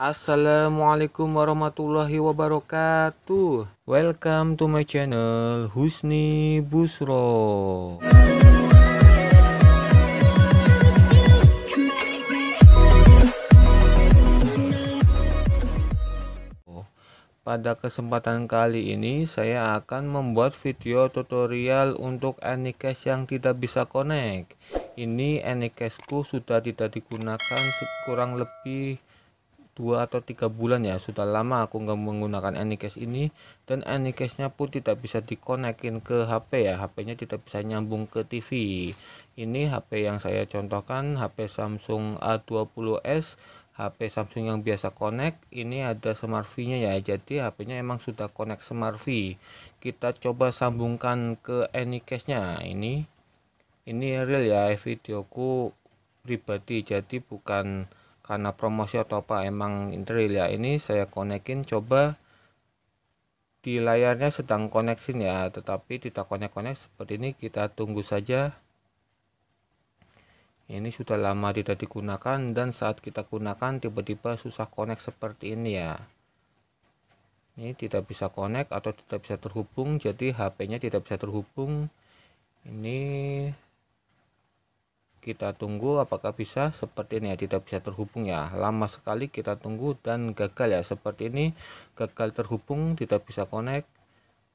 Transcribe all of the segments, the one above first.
Assalamualaikum warahmatullahi wabarakatuh Welcome to my channel Husni Busro Pada kesempatan kali ini saya akan membuat video tutorial untuk Anycase yang tidak bisa connect Ini Anycase ku sudah tidak digunakan kurang lebih dua atau tiga bulan ya sudah lama aku nggak menggunakan anycast ini dan Anycase-nya pun tidak bisa dikonekin ke HP ya HP-nya tidak bisa nyambung ke TV ini HP yang saya contohkan HP Samsung A20s HP Samsung yang biasa connect ini ada Smart V-nya ya. Jadi HP-nya emang sudah connect Smart V. Kita coba sambungkan ke anycast nya Ini ini real ya videoku pribadi jadi bukan karena promosi atau apa emang interil ya ini saya konekin coba di layarnya sedang koneksin ya tetapi tidak konek-konek seperti ini kita tunggu saja ini sudah lama tidak digunakan dan saat kita gunakan tiba-tiba susah konek seperti ini ya ini tidak bisa konek atau tidak bisa terhubung jadi HP-nya tidak bisa terhubung ini kita tunggu apakah bisa seperti ini ya tidak bisa terhubung ya lama sekali kita tunggu dan gagal ya seperti ini gagal terhubung tidak bisa connect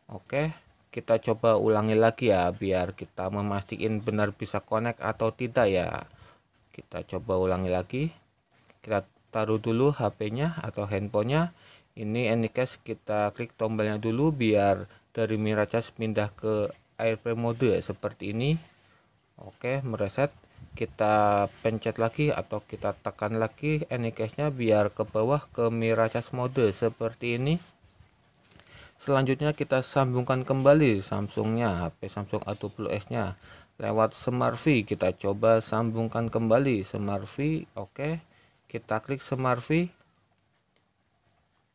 oke kita coba ulangi lagi ya biar kita memastikan benar bisa connect atau tidak ya kita coba ulangi lagi kita taruh dulu HP-nya atau handphonenya ini nikes kita klik tombolnya dulu biar dari Miracast pindah ke airplane mode ya, seperti ini oke mereset kita pencet lagi atau kita tekan lagi anycase nya biar ke bawah ke miracas mode seperti ini selanjutnya kita sambungkan kembali Samsungnya HP Samsung A20s nya lewat V kita coba sambungkan kembali Smart V oke kita klik Smart V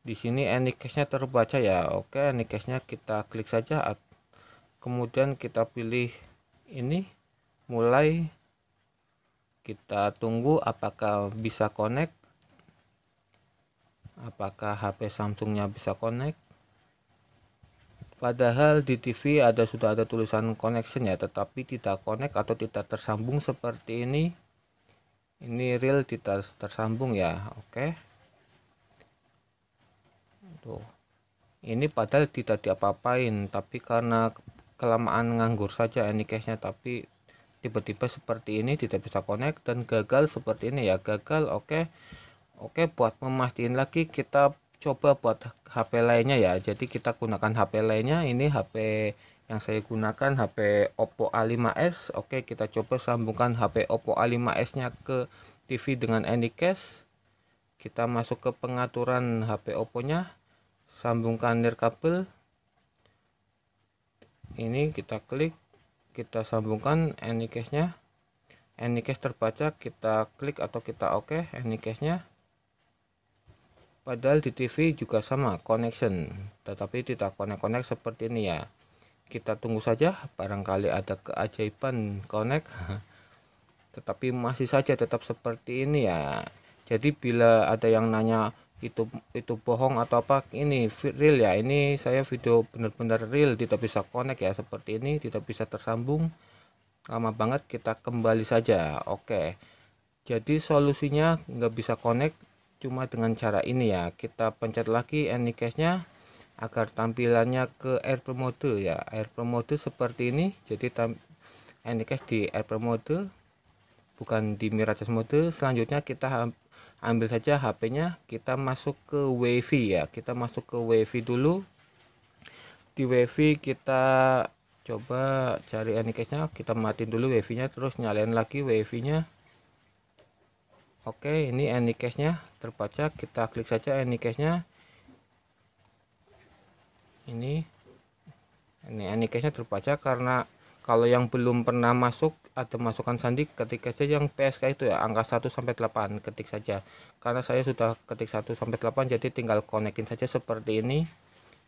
di sini anycase nya terbaca ya oke okay, nya kita klik saja kemudian kita pilih ini mulai kita tunggu apakah bisa connect apakah HP Samsungnya bisa connect padahal di TV ada sudah ada tulisan connection ya tetapi tidak connect atau tidak tersambung seperti ini ini real tidak tersambung ya oke okay. tuh ini padahal tidak diapa-apain tapi karena kelamaan nganggur saja ini case nya tapi tiba-tiba seperti ini tidak bisa connect dan gagal seperti ini ya gagal oke okay. oke okay, buat memastikan lagi kita coba buat HP lainnya ya jadi kita gunakan HP lainnya ini HP yang saya gunakan HP Oppo A5s oke okay, kita coba sambungkan HP Oppo A5s nya ke TV dengan Anycast kita masuk ke pengaturan HP Oppo nya sambungkan nir kabel ini kita klik kita sambungkan any case nya any terbaca kita klik atau kita oke okay, any nya padahal di TV juga sama connection tetapi tidak connect-connect seperti ini ya kita tunggu saja barangkali ada keajaiban connect tetapi masih saja tetap seperti ini ya jadi bila ada yang nanya itu itu bohong atau apa ini real ya ini saya video benar-benar real tidak bisa connect ya seperti ini tidak bisa tersambung lama banget kita kembali saja oke jadi solusinya nggak bisa connect cuma dengan cara ini ya kita pencet lagi case nya agar tampilannya ke airplane mode ya airplane mode seperti ini jadi case di airplane mode bukan di mirage mode selanjutnya kita ambil saja HP-nya kita masuk ke Wavy ya kita masuk ke Wavy dulu di Wavy kita coba cari anycase-nya kita matiin dulu wifi-nya terus nyalain lagi wifi-nya oke ini anycase-nya terbaca kita klik saja anycase-nya ini ini anycase-nya terbaca karena kalau yang belum pernah masuk atau masukkan sandi ketik aja yang PSK itu ya angka 1 sampai 8 ketik saja karena saya sudah ketik 1 sampai 8 jadi tinggal konekin saja seperti ini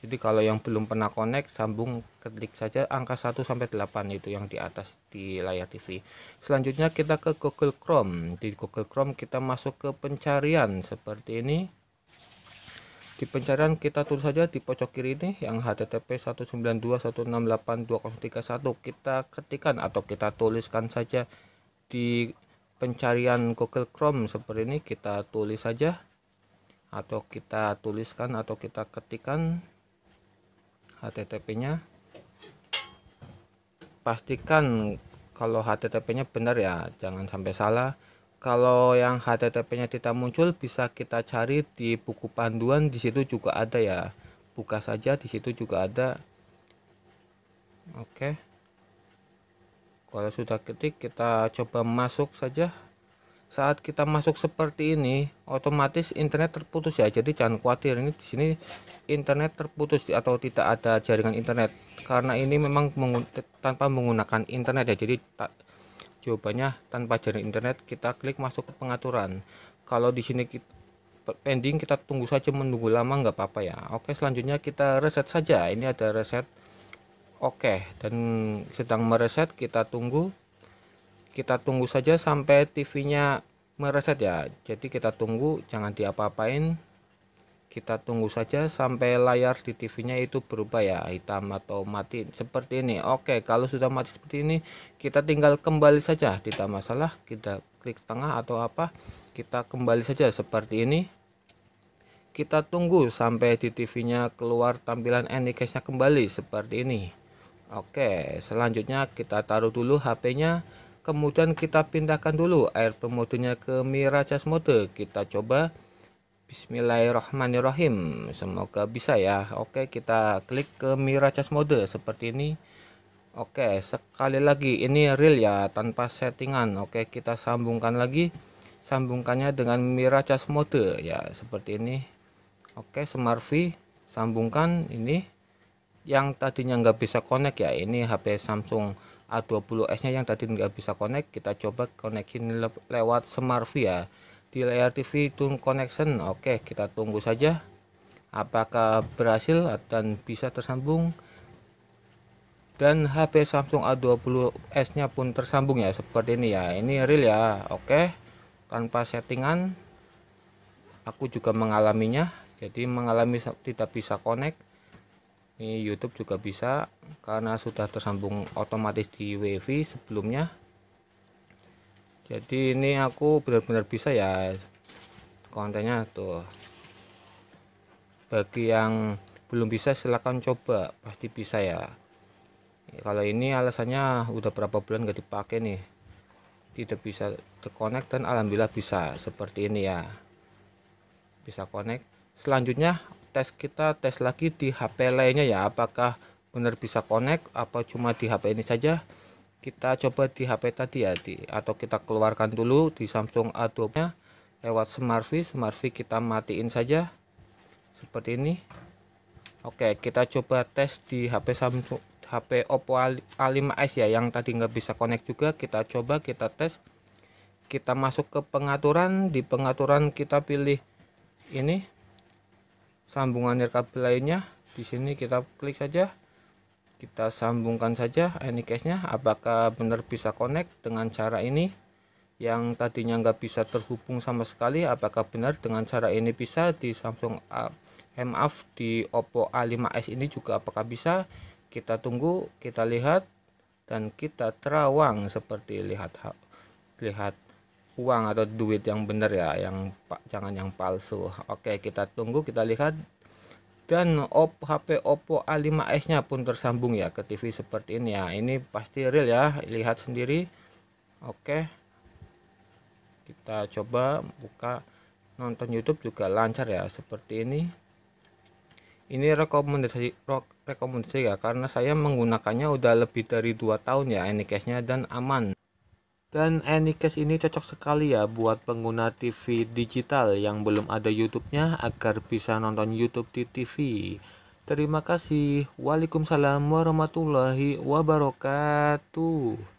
jadi kalau yang belum pernah connect sambung ketik saja angka 1 sampai 8 itu yang di atas di layar TV selanjutnya kita ke Google Chrome di Google Chrome kita masuk ke pencarian seperti ini di pencarian kita tulis saja di pojok kiri ini yang http 192.168.2031 kita ketikan atau kita tuliskan saja di pencarian Google Chrome seperti ini kita tulis saja atau kita tuliskan atau kita ketikan http-nya pastikan kalau http-nya benar ya jangan sampai salah kalau yang HTTP-nya tidak muncul bisa kita cari di buku panduan di situ juga ada ya buka saja di situ juga ada oke kalau sudah ketik kita coba masuk saja saat kita masuk seperti ini otomatis internet terputus ya jadi jangan khawatir ini di sini internet terputus atau tidak ada jaringan internet karena ini memang tanpa menggunakan internet ya jadi tak Jawabannya tanpa jaring internet kita klik masuk ke pengaturan. Kalau di sini kita, pending kita tunggu saja menunggu lama nggak apa-apa ya. Oke selanjutnya kita reset saja. Ini ada reset. Oke dan sedang mereset kita tunggu. Kita tunggu saja sampai TV-nya mereset ya. Jadi kita tunggu jangan diapa-apain kita tunggu saja sampai layar di TV-nya itu berubah ya hitam atau mati seperti ini oke kalau sudah mati seperti ini kita tinggal kembali saja tidak masalah kita klik tengah atau apa kita kembali saja seperti ini kita tunggu sampai di TV-nya keluar tampilan anycase-nya kembali seperti ini oke selanjutnya kita taruh dulu HP-nya kemudian kita pindahkan dulu air pemodenya ke mirage mode kita coba Bismillahirrahmanirrahim semoga bisa ya Oke kita klik ke miracast mode seperti ini Oke sekali lagi ini real ya tanpa settingan Oke kita sambungkan lagi sambungkannya dengan miracast mode ya seperti ini Oke Smart V sambungkan ini yang tadinya nggak bisa connect ya ini HP Samsung A20s nya yang tadi nggak bisa connect kita coba konekin lewat Smart V ya di layar TV Tune Connection. Oke, kita tunggu saja apakah berhasil dan bisa tersambung. Dan HP Samsung A20s-nya pun tersambung ya seperti ini ya. Ini real ya. Oke. Tanpa settingan aku juga mengalaminya. Jadi mengalami tidak bisa connect. Ini YouTube juga bisa karena sudah tersambung otomatis di WiFi sebelumnya jadi ini aku benar-benar bisa ya kontennya tuh bagi yang belum bisa silahkan coba pasti bisa ya kalau ini alasannya udah berapa bulan gak dipakai nih tidak bisa terkonek dan alhamdulillah bisa seperti ini ya bisa connect selanjutnya tes kita tes lagi di HP lainnya ya apakah benar bisa connect apa cuma di HP ini saja kita coba di HP tadi ya di, atau kita keluarkan dulu di Samsung a Adobe nya lewat Smart View, Smart View kita matiin saja seperti ini Oke kita coba tes di HP Samsung HP Oppo A5s ya yang tadi nggak bisa connect juga kita coba kita tes kita masuk ke pengaturan di pengaturan kita pilih ini sambungan nirkabel lainnya di sini kita klik saja kita sambungkan saja eh, ini case nya apakah benar bisa connect dengan cara ini yang tadinya nggak bisa terhubung sama sekali apakah benar dengan cara ini bisa di Samsung eh, A MAF di Oppo A5s ini juga apakah bisa kita tunggu kita lihat dan kita terawang seperti lihat lihat uang atau duit yang benar ya yang jangan yang palsu oke kita tunggu kita lihat dan op, HP Oppo A5s nya pun tersambung ya ke TV seperti ini ya ini pasti real ya lihat sendiri oke kita coba buka nonton YouTube juga lancar ya seperti ini ini rekomendasi rekomendasi ya karena saya menggunakannya udah lebih dari dua tahun ya ini case nya dan aman dan Anycast ini cocok sekali ya buat pengguna TV digital yang belum ada YouTube-nya agar bisa nonton YouTube di TV. Terima kasih. Waalaikumsalam warahmatullahi wabarakatuh.